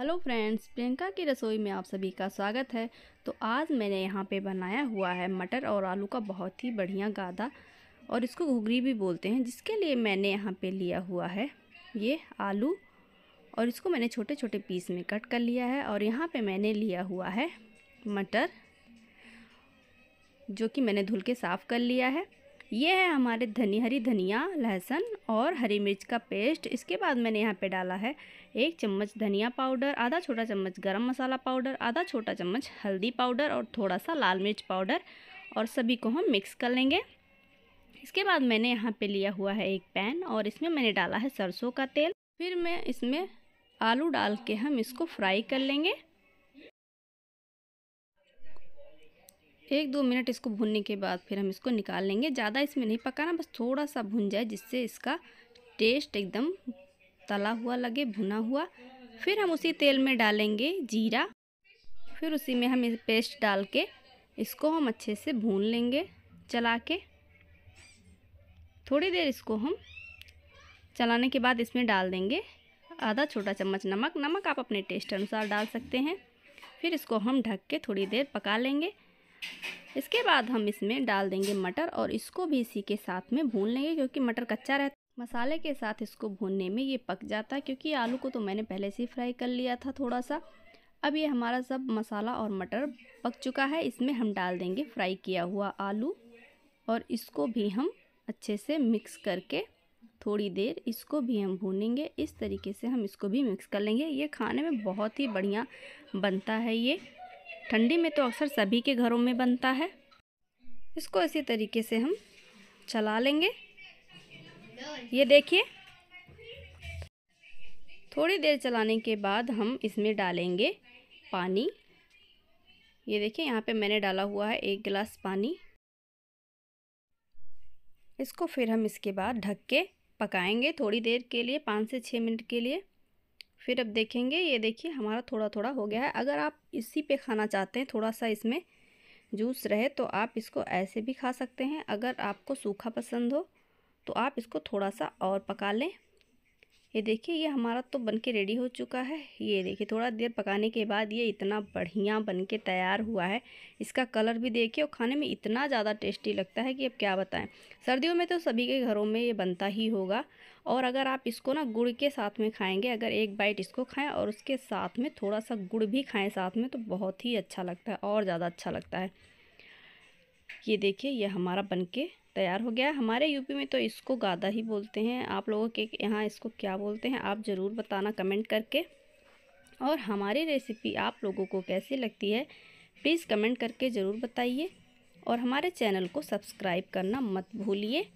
hello friends Priyanka की रसोई में आप सभी का स्वागत है तो आज मैंने यहाँ पे बनाया हुआ है मटर और आलू का बहुत ही बढ़िया गादा और इसको घुघरी भी बोलते हैं जिसके लिए मैंने यहाँ पे लिया हुआ है ये आलू और इसको मैंने छोटे छोटे पीस में कट कर लिया है और यहाँ पे मैंने लिया हुआ है मटर जो कि मैंने धुल के साफ़ कर लिया है ये है हमारे धनी हरी धनिया लहसुन और हरी मिर्च का पेस्ट इसके बाद मैंने यहाँ पे डाला है एक चम्मच धनिया पाउडर आधा छोटा चम्मच गरम मसाला पाउडर आधा छोटा चम्मच हल्दी पाउडर और थोड़ा सा लाल मिर्च पाउडर और सभी को हम मिक्स कर लेंगे इसके बाद मैंने यहाँ पे लिया हुआ है एक पैन और इसमें मैंने डाला है सरसों का तेल फिर मैं इसमें आलू डाल के हम इसको फ्राई कर लेंगे एक दो मिनट इसको भूनने के बाद फिर हम इसको निकाल लेंगे ज़्यादा इसमें नहीं पकाना बस थोड़ा सा भुन जाए जिससे इसका टेस्ट एकदम तला हुआ लगे भुना हुआ फिर हम उसी तेल में डालेंगे जीरा फिर उसी में हम इस पेस्ट डाल के इसको हम अच्छे से भून लेंगे चला के थोड़ी देर इसको हम चलाने के बाद इसमें डाल देंगे आधा छोटा चम्मच नमक नमक आप अपने टेस्ट अनुसार डाल सकते हैं फिर इसको हम ढक के थोड़ी देर पका लेंगे इसके बाद हम इसमें डाल देंगे मटर और इसको भी इसी के साथ में भून लेंगे क्योंकि मटर कच्चा रहता मसाले के साथ इसको भूनने में ये पक जाता है क्योंकि आलू को तो मैंने पहले से ही फ्राई कर लिया था थोड़ा सा अब ये हमारा सब मसाला और मटर पक चुका है इसमें हम डाल देंगे फ्राई किया हुआ आलू और इसको भी हम अच्छे से मिक्स करके थोड़ी देर इसको भी हम भूनेंगे इस तरीके से हम इसको भी मिक्स कर लेंगे ये खाने में बहुत ही बढ़िया बनता है ये ठंडी में तो अक्सर सभी के घरों में बनता है इसको इसी तरीके से हम चला लेंगे ये देखिए थोड़ी देर चलाने के बाद हम इसमें डालेंगे पानी ये देखिए यहाँ पे मैंने डाला हुआ है एक गिलास पानी इसको फिर हम इसके बाद ढक के पकाएंगे थोड़ी देर के लिए पाँच से छः मिनट के लिए फिर अब देखेंगे ये देखिए हमारा थोड़ा थोड़ा हो गया है अगर आप इसी पे खाना चाहते हैं थोड़ा सा इसमें जूस रहे तो आप इसको ऐसे भी खा सकते हैं अगर आपको सूखा पसंद हो तो आप इसको थोड़ा सा और पका लें ये देखिए ये हमारा तो बन के रेडी हो चुका है ये देखिए थोड़ा देर पकाने के बाद ये इतना बढ़िया बन के तैयार हुआ है इसका कलर भी देखिए और खाने में इतना ज़्यादा टेस्टी लगता है कि अब क्या बताएं सर्दियों में तो सभी के घरों में ये बनता ही होगा और अगर आप इसको ना गुड़ के साथ में खाएंगे अगर एक बाइट इसको खाएं और उसके साथ में थोड़ा सा गुड़ भी खाएं साथ में तो बहुत ही अच्छा लगता है और ज़्यादा अच्छा लगता है ये देखिए ये हमारा बनके तैयार हो गया हमारे यूपी में तो इसको गादा ही बोलते हैं आप लोगों के यहाँ इसको क्या बोलते हैं आप ज़रूर बताना कमेंट करके और हमारी रेसिपी आप लोगों को कैसी लगती है प्लीज़ कमेंट करके ज़रूर बताइए और हमारे चैनल को सब्सक्राइब करना मत भूलिए